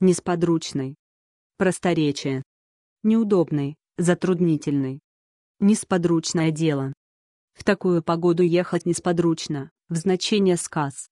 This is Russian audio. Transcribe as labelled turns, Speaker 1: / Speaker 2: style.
Speaker 1: несподручной, просторечие, неудобный, затруднительный,
Speaker 2: несподручное дело. В такую погоду ехать несподручно,
Speaker 3: в
Speaker 4: значение сказ.